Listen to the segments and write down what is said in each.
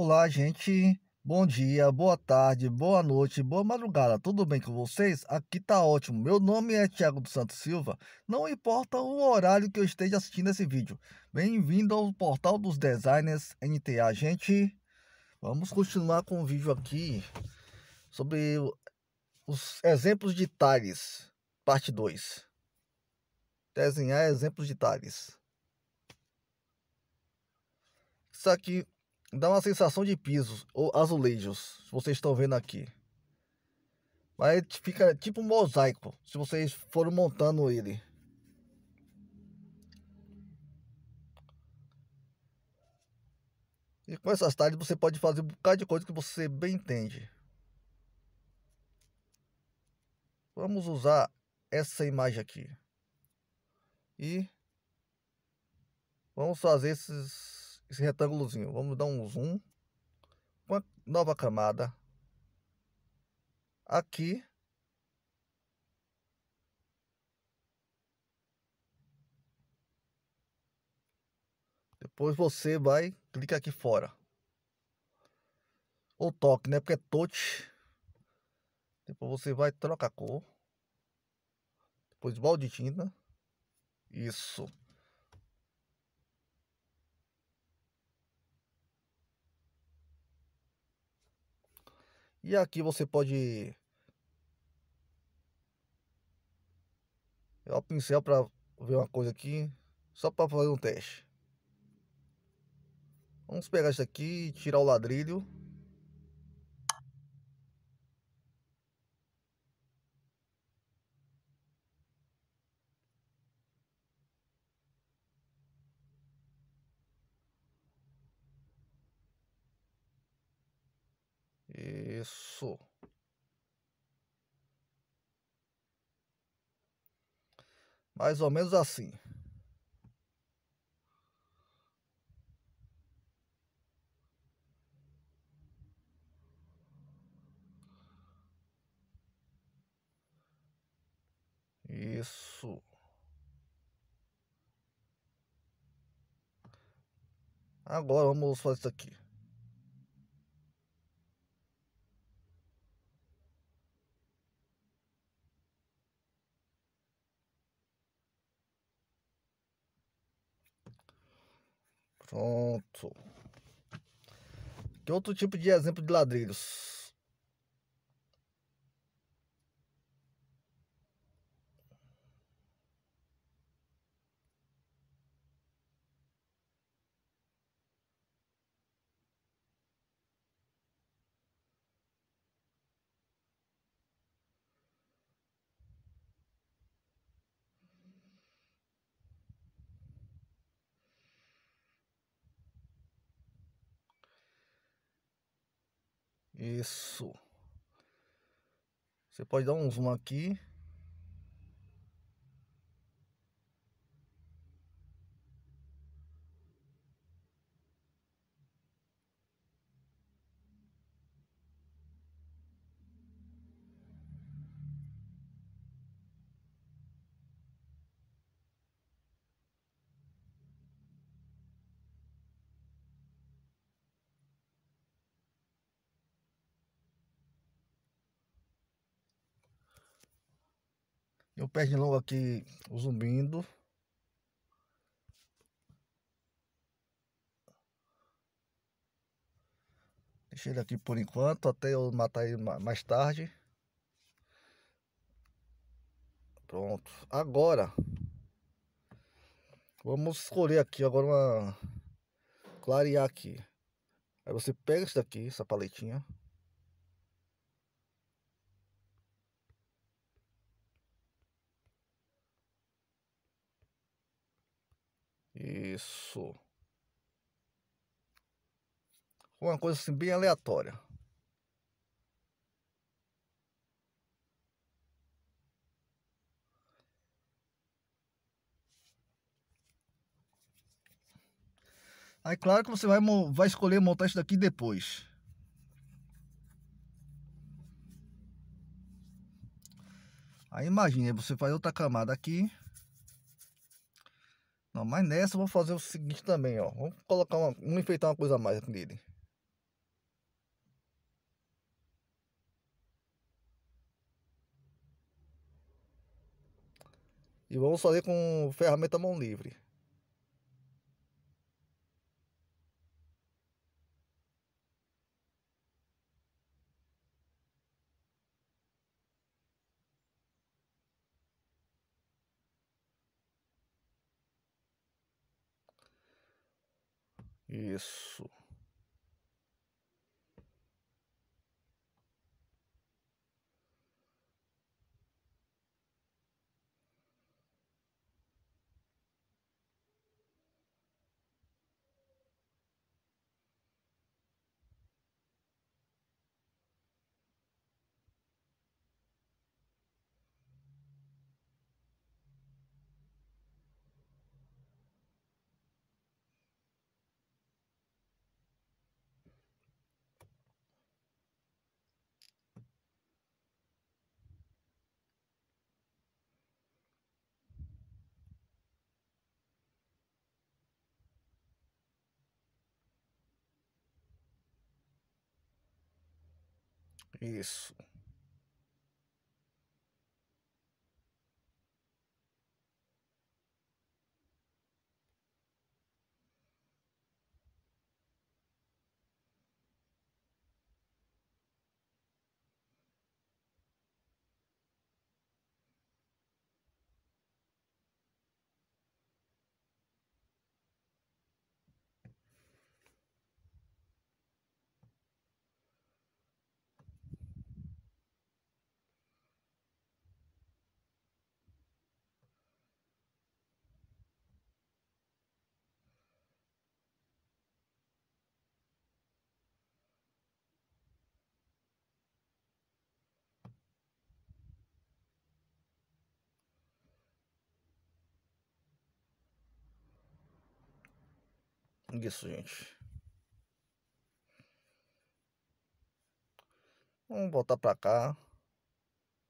Olá, gente. Bom dia, boa tarde, boa noite, boa madrugada. Tudo bem com vocês? Aqui tá ótimo. Meu nome é Thiago do Santos Silva. Não importa o horário que eu esteja assistindo esse vídeo. Bem-vindo ao Portal dos Designers NTA, gente. Vamos continuar com o vídeo aqui sobre os exemplos de tags, parte 2. Desenhar exemplos de tags. Isso aqui dá uma sensação de pisos ou azulejos, vocês estão vendo aqui. Mas fica tipo um mosaico, se vocês forem montando ele. E com essas tiles você pode fazer um bocado de coisa que você bem entende. Vamos usar essa imagem aqui. E vamos fazer esses esse retângulozinho. Vamos dar um zoom. Uma nova camada. Aqui. Depois você vai, clica aqui fora. Ou toque, né? Porque é touch. Depois você vai trocar cor. Depois balde de tinta. Né? Isso. E aqui você pode é o pincel para ver uma coisa aqui, só para fazer um teste. Vamos pegar isso aqui, tirar o ladrilho. Isso. Mais ou menos assim. Isso. Agora vamos fazer isso aqui. Pronto. Que outro tipo de exemplo de ladrilhos? Isso. Você pode dar um zoom aqui. o pernilongo aqui zumbindo. Deixei ele aqui por enquanto, até eu matar ele mais tarde. Pronto. Agora, vamos escolher aqui agora uma... Clarear aqui. Aí você pega isso daqui, essa paletinha. Isso. Uma coisa assim bem aleatória. Aí claro que você vai, vai escolher montar isso daqui depois. Aí imagine, você faz outra camada aqui. Não, mas nessa eu vou fazer o seguinte também, ó. Vamos colocar uma, vamos enfeitar uma coisa a mais nele. E vamos fazer com ferramenta mão livre. Isso. Isso. Isso, gente. Vamos voltar pra cá.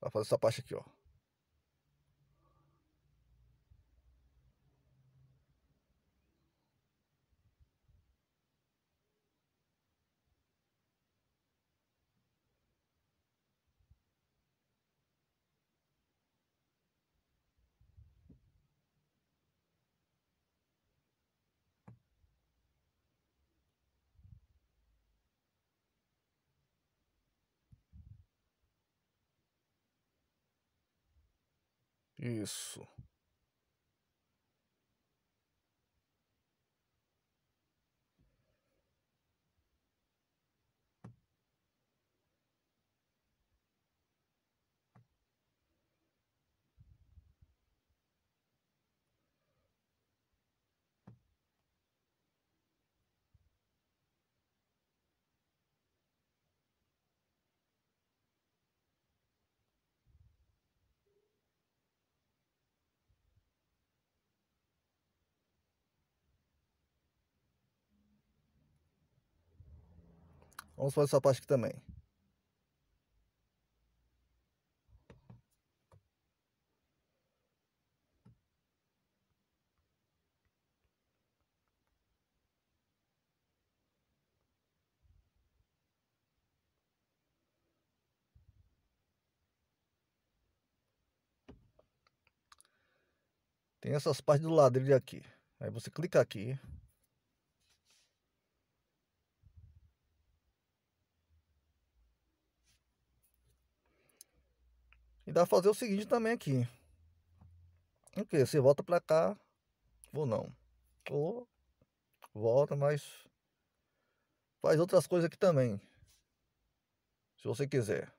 Pra fazer essa parte aqui, ó. Isso. Vamos fazer essa parte aqui também. Tem essas partes do ladrilho aqui. Aí você clica aqui. dá pra fazer o seguinte também aqui. O que? Você volta pra cá, ou não. Ou volta, mas faz outras coisas aqui também. Se você quiser.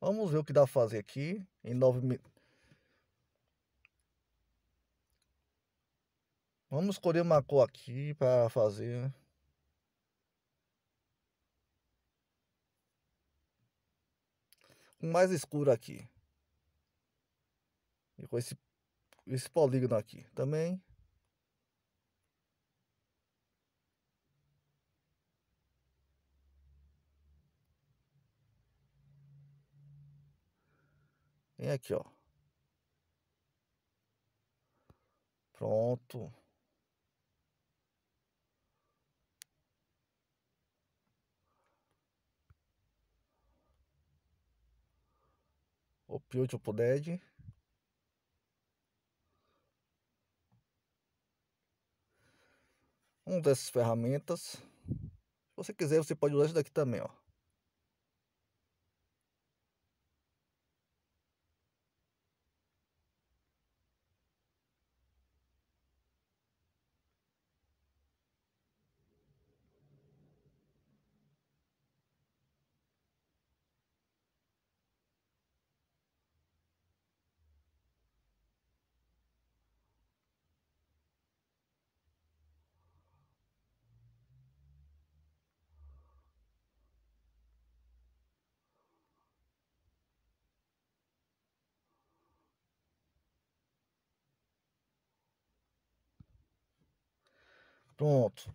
Vamos ver o que dá pra fazer aqui em 9 mil Vamos escolher uma cor aqui para fazer mais escuro aqui. E com esse, esse polígono aqui também. Vem aqui, ó. Pronto. o PewDiePie um dessas ferramentas se você quiser você pode usar isso daqui também ó Pronto.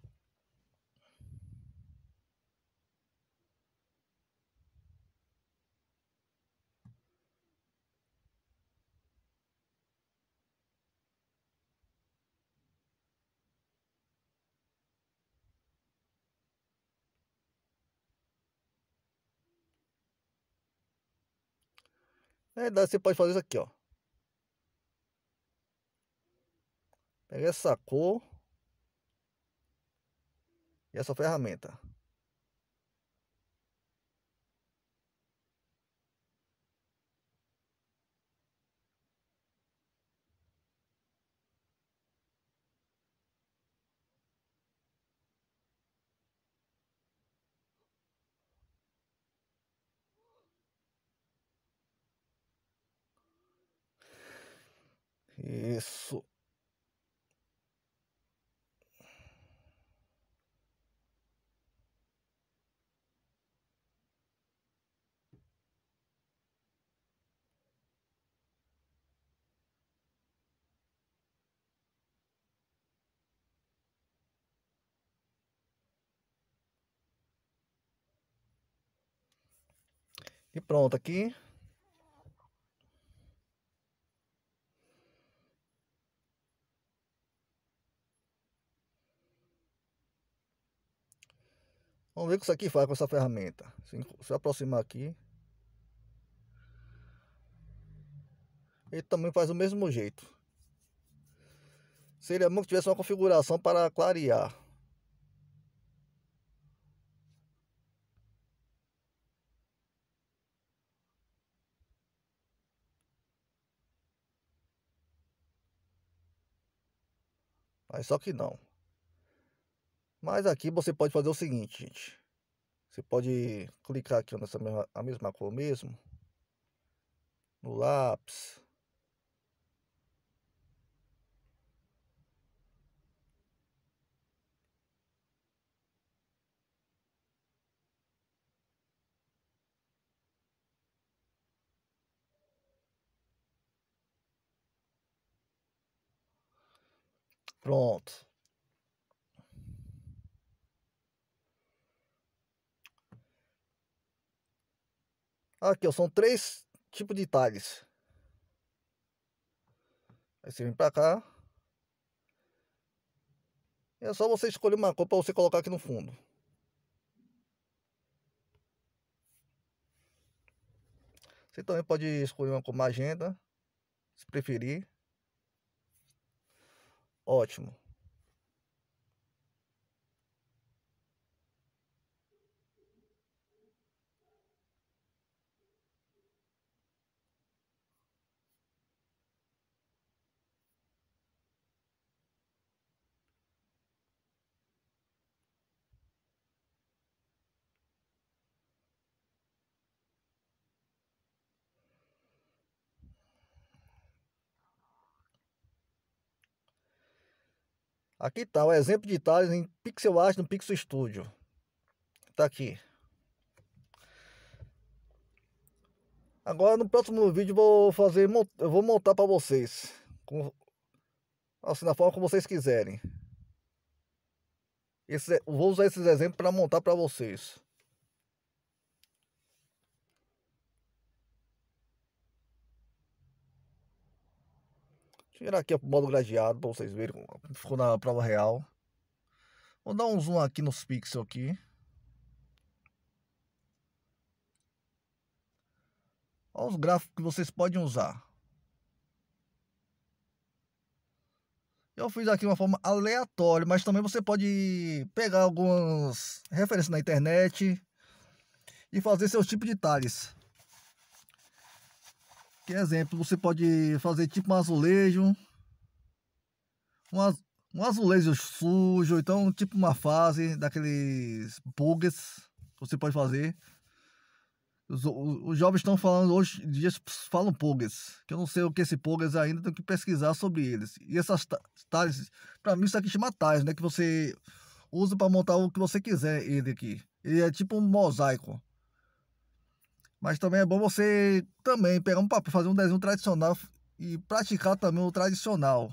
Na é, verdade, você pode fazer isso aqui, ó. Pega essa cor e essa ferramenta. Isso. E pronto, aqui. Vamos ver o que isso aqui faz com essa ferramenta. Se, aproximar aqui. Ele também faz do mesmo jeito. Seria bom que tivesse uma configuração para clarear. Mas só que não. Mas aqui você pode fazer o seguinte, gente. Você pode clicar aqui nessa mesma, a mesma cor mesmo. No lápis. Pronto. Aqui, ó, são três tipos de tags. Aí você vem pra cá. E é só você escolher uma cor para você colocar aqui no fundo. Você também pode escolher uma cor magenta, se preferir ótimo. Aqui está um exemplo de tiles em pixel art no Pixel Studio. Está aqui. Agora no próximo vídeo vou fazer, eu vou montar para vocês, com, assim da forma como vocês quiserem. Esse, vou usar esses exemplos para montar para vocês. Tirar aqui o modo gradeado para vocês verem como ficou na prova real. Vou dar um zoom aqui nos pixels aqui. Olha os gráficos que vocês podem usar. Eu fiz aqui uma forma aleatória, mas também você pode pegar algumas referências na internet e fazer seus tipos de detalhes. Que exemplo, você pode fazer tipo um azulejo, um, azulejo sujo, então tipo uma fase daqueles bugs você pode fazer. Os, os, jovens estão falando hoje dias falam pugas, que eu não sei o que é esse pugas ainda, tenho que pesquisar sobre eles. E essas tais, para mim isso aqui chama tais, né, que você usa para montar o que você quiser ele aqui. Ele é tipo um mosaico. Mas também é bom você também pegar um papel, fazer um desenho tradicional e praticar também o tradicional.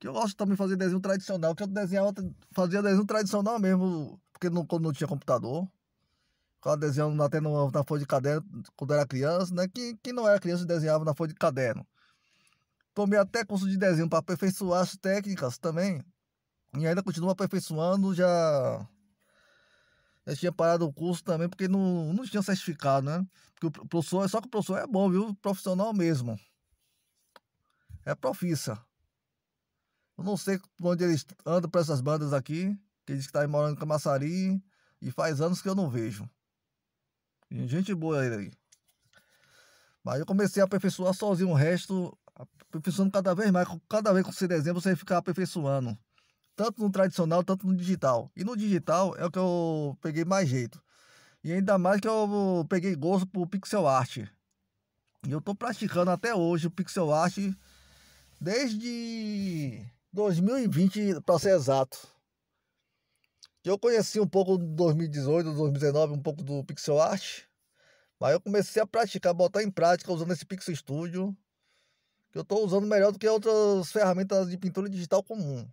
Que eu gosto também de fazer desenho tradicional, que eu desenhava, fazia desenho tradicional mesmo, porque não, quando não tinha computador. Ficava desenhando até no, na folha de caderno quando era criança, né? Quem, quem não era criança desenhava na folha de caderno. Tomei até curso de desenho para aperfeiçoar as técnicas também. E ainda continuo aperfeiçoando, já tinha parado o curso também, porque não, não tinha certificado, né? Porque o professor, só que o professor é bom, viu? Profissional mesmo. É profissa. Eu não sei onde eles andam para essas bandas aqui, que eles estão tá morando em Camaçari, e faz anos que eu não vejo. Gente boa aí. Mas eu comecei a aperfeiçoar sozinho o resto, aperfeiçoando cada vez mais. Cada vez com você desenha você fica aperfeiçoando tanto no tradicional, tanto no digital. E no digital é o que eu peguei mais jeito. E ainda mais que eu peguei gosto por pixel art. E eu tô praticando até hoje o pixel art desde 2020 para ser exato. Eu conheci um pouco de 2018, 2019, um pouco do pixel art, mas eu comecei a praticar, botar em prática usando esse Pixel Studio, que eu estou usando melhor do que outras ferramentas de pintura digital comum.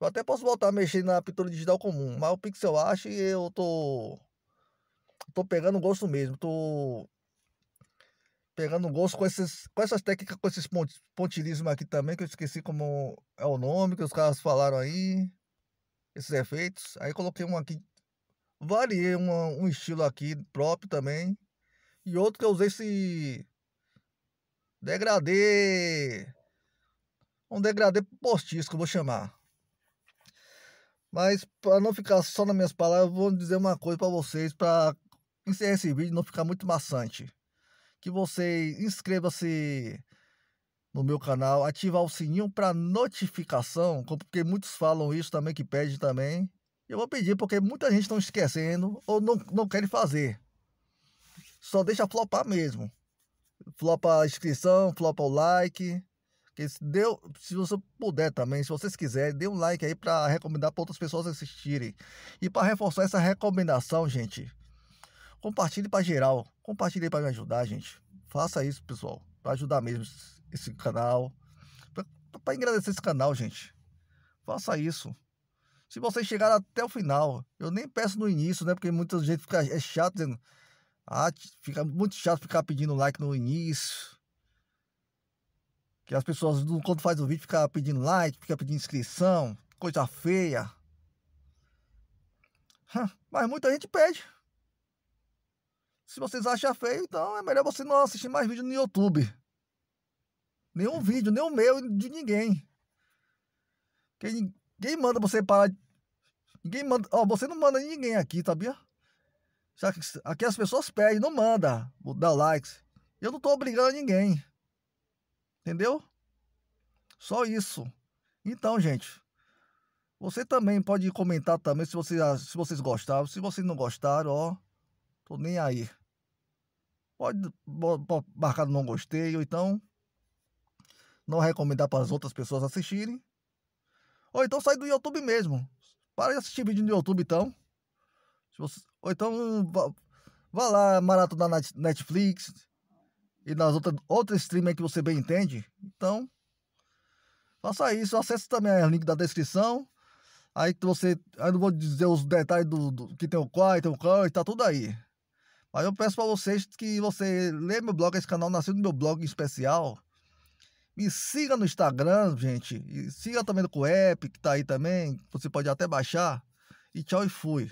Eu até posso voltar a mexer na pintura digital comum, mas o pixel art eu tô tô pegando gosto mesmo, tô pegando gosto com esses com essas técnicas, com esses pont, pontilhismos aqui também que eu esqueci como é o nome que os caras falaram aí, esses efeitos. Aí coloquei um aqui variei uma, um estilo aqui próprio também e outro que eu usei esse degradê um degradê postiço que eu vou chamar mas para não ficar só nas minhas palavras, eu vou dizer uma coisa para vocês para encerrar esse vídeo não ficar muito maçante. Que você inscreva-se no meu canal, ativar o sininho para notificação, porque muitos falam isso também que pede também. Eu vou pedir porque muita gente estão tá esquecendo ou não não querem fazer. Só deixa flopar mesmo. Flopa a inscrição, flopa o like. Que se, deu, se você puder também, se vocês quiserem, dê um like aí para recomendar para outras pessoas assistirem. E para reforçar essa recomendação, gente, compartilhe para geral. Compartilhe para me ajudar, gente. Faça isso, pessoal, para ajudar mesmo esse canal. Para agradecer esse canal, gente. Faça isso se vocês chegaram até o final. Eu nem peço no início, né? Porque muita gente fica é chato dizendo. Ah, fica muito chato ficar pedindo like no início. Que as pessoas, quando faz o vídeo, ficam pedindo like, ficam pedindo inscrição, coisa feia. Mas muita gente pede. Se vocês acham feio, então é melhor você não assistir mais vídeo no YouTube. Nenhum uhum. vídeo, nem o meu, de ninguém. Porque ninguém manda você parar. Ninguém manda. Ó, você não manda ninguém aqui, sabia? Aqui as pessoas pedem, não manda. dar likes. Eu não tô obrigando ninguém. Entendeu? Só isso. Então, gente, você também pode comentar também se vocês, ah, se vocês gostaram. Se vocês não gostaram, ó, tô nem aí. Pode, pode marcar não gostei, ou então não recomendar para as outras pessoas assistirem. Ou então sai do YouTube mesmo. Para de assistir vídeo no YouTube, então. Você, ou então vá, vá lá maratona na Netflix, e nas outras outras streamers que você bem entende. Então, faça isso. Acesse também o link da descrição. Aí você. Aí não vou dizer os detalhes do, do que tem o qual, tem o qual, tá tudo aí. Mas eu peço para vocês que você lê meu blog, esse canal nasceu do meu blog em especial. Me siga no Instagram, gente. E siga também no Coep, que tá aí também. Você pode até baixar. E tchau e fui.